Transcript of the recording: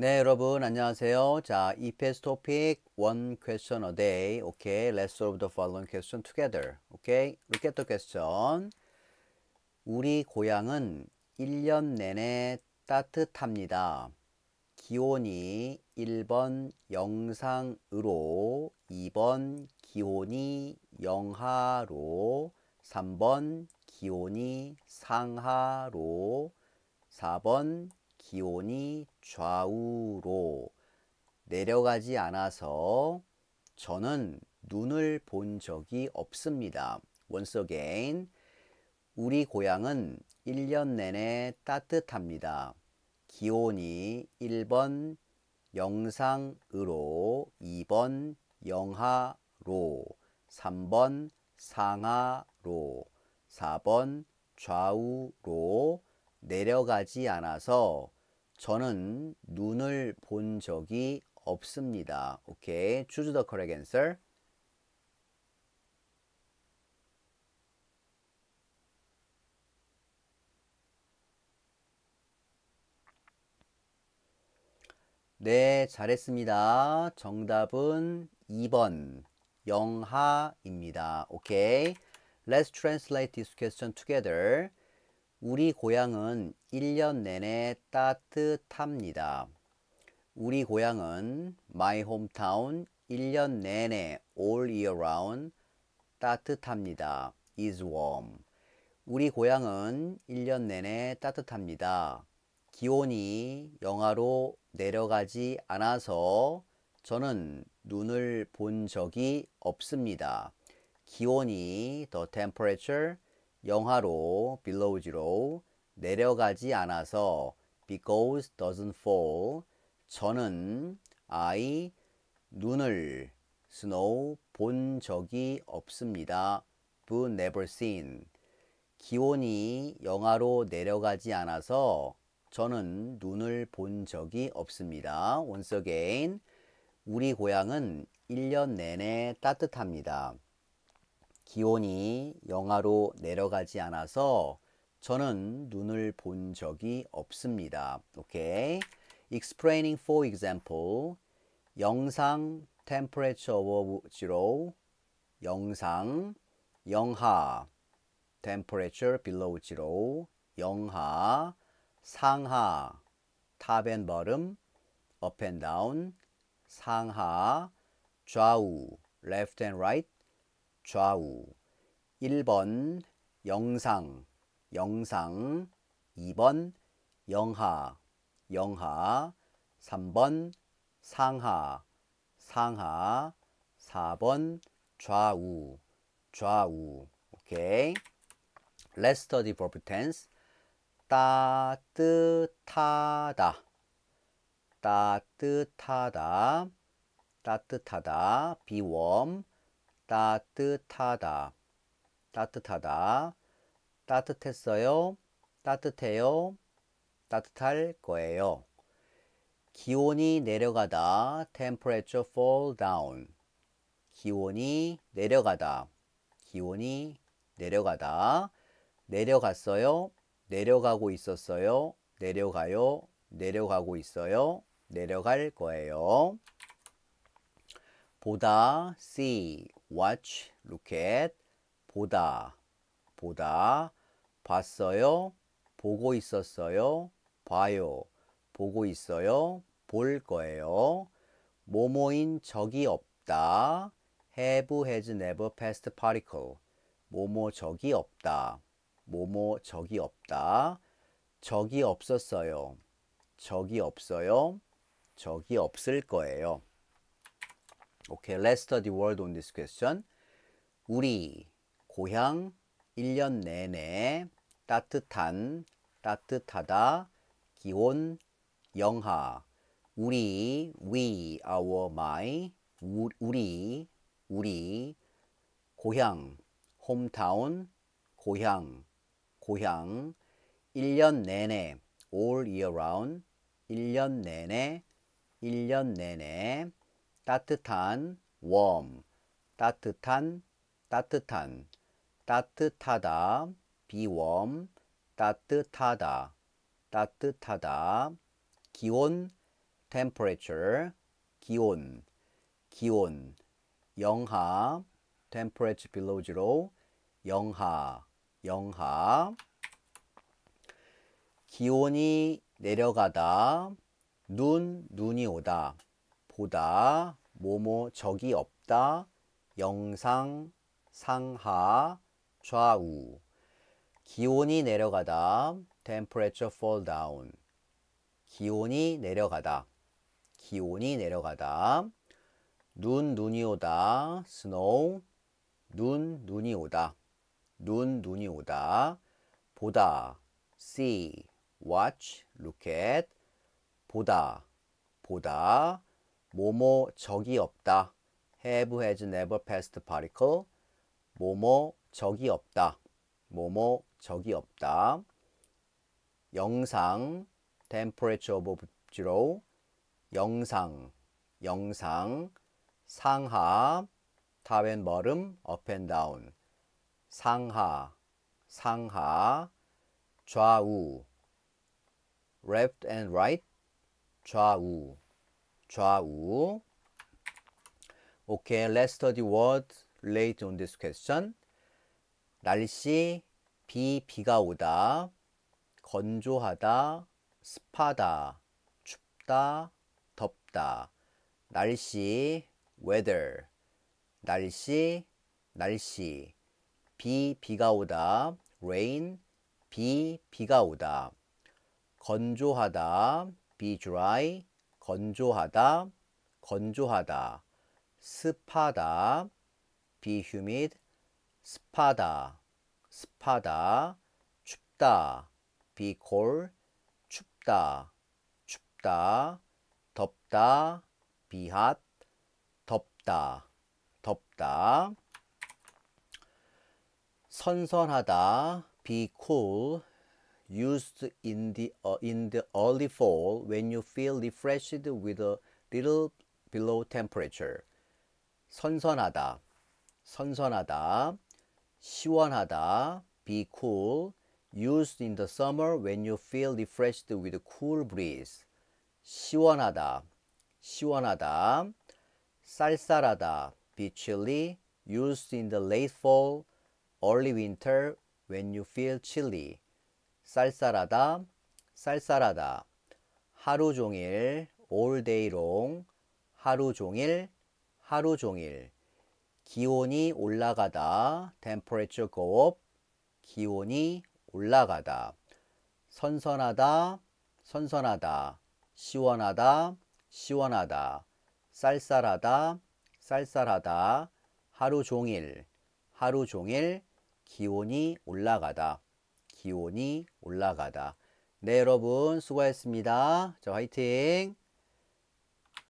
네, 여러분 안녕하세요. 자, EPS topic one question a day. Okay, let's solve the following question together. Okay, look at the question. 우리 고향은 1년 내내 따뜻합니다. 기온이 1번 영상으로, 2번 기온이 영하로, 3번 기온이 상하로, 4번 기온이 좌우로 내려가지 않아서 저는 눈을 본 적이 없습니다. Once again, 우리 고향은 1년 내내 따뜻합니다. 기온이 1번 영상으로, 2번 영하로, 3번 상하로, 4번 좌우로 내려가지 않아서 저는 눈을 본 적이 없습니다. 오케이. Choose the correct answer. 네, 잘했습니다. 정답은 2번 영하입니다. 오케이. Let's translate this question together. 우리 고향은 1년 내내 따뜻합니다. 우리 고향은 my hometown 1년 내내 all year round 따뜻합니다. is warm. 우리 고향은 1년 내내 따뜻합니다. 기온이 영하로 내려가지 않아서 저는 눈을 본 적이 없습니다. 기온이 the temperature 영하로 below zero 내려가지 않아서 because doesn't fall 저는 I 눈을 snow 본 적이 없습니다. v never seen 기온이 영하로 내려가지 않아서 저는 눈을 본 적이 없습니다. Once again, 우리 고향은 1년 내내 따뜻합니다. 기온이 영하로 내려가지 않아서 저는 눈을 본 적이 없습니다. 오케이. explaining for example 영상 temperature of zero 영상 영하 temperature below zero 영하 상하 탑앤 버름 up and down 상하 좌우 left and right 좌우 1번 영상 영상 2번 영하 영하 3번 상하 상하 4번 좌우 좌우 오케이 Let's study verb tense 따뜻하다 따뜻하다 따뜻하다 be warm 따뜻하다 따뜻하다 따뜻했어요. 따뜻해요. 따뜻할 거예요. 기온이 내려가다. temperature fall down. 기온이 내려가다. 기온이 내려가다. 내려갔어요. 내려가고 있었어요. 내려가요. 내려가고 있어요. 내려갈 거예요. 보다, see, watch, look at, 보다, 보다, 봤어요. 보고 있었어요. 봐요. 보고 있어요. 볼 거예요. 모모인 적이 없다. have has never past particle. 모모 적이 없다. 모모 적이 없다. 적이 없었어요. 적이 없어요. 적이 없을 거예요. okay, let's study word on this question. 우리 고향 1년 내내 따뜻한, 따뜻하다, 기온, 영하. 우리, we, our, my, 우리, 우리, 고향, hometown, 고향, 고향, 1년 내내, all year round, 1년 내내, 1년 내내, 따뜻한, warm, 따뜻한, 따뜻한, 따뜻하다, 비웜 따뜻하다 따뜻하다 기온 temperature 기온 기온 영하 temperature below zero 영하 영하 기온이 내려가다 눈 눈이 오다 보다 뭐뭐 적이 없다 영상 상하 좌우 기온이 내려가다 temperature fall down 기온이 내려가다 기온이 내려가다 눈 눈이 오다 snow 눈 눈이 오다 눈 눈이 오다 보다 see watch look at 보다 보다 뭐뭐 적이 없다 have has never passed particle 뭐뭐 적이 없다 뭐뭐 적이 없다. 영상 temperature of zero 영상 영상 상하 top and 타웬 o m up and down 상하 상하 좌우 left and right 좌우 좌우 Okay, let's study word related on this question. 날씨 비, 비가 오다, 건조하다, 습하다, 춥다, 덥다, 날씨, weather, 날씨, 날씨, 비, 비가 오다, rain, 비, 비가 오다, 건조하다, be dry, 건조하다, 건조하다, 습하다, be humid, 습하다, 습하다, 춥다, be cold, 춥다, 춥다, 덥다, be hot, 덥다, 덥다, 선선하다, be cool, used in the, uh, in the early fall when you feel refreshed with a little below temperature. 선선하다, 선선하다. 시원하다. Be cool. Used in the summer when you feel refreshed with a cool breeze. 시원하다. 시원하다. 쌀쌀하다. Be chilly. Used in the late fall, early winter when you feel chilly. 쌀쌀하다. 쌀쌀하다. 하루 종일 all day long. 하루 종일 하루 종일 기온이 올라가다 temperature go up 기온이 올라가다 선선하다 선선하다 시원하다 시원하다 쌀쌀하다 쌀쌀하다 하루 종일 하루 종일 기온이 올라가다 기온이 올라가다 네 여러분 수고했습니다 자 화이팅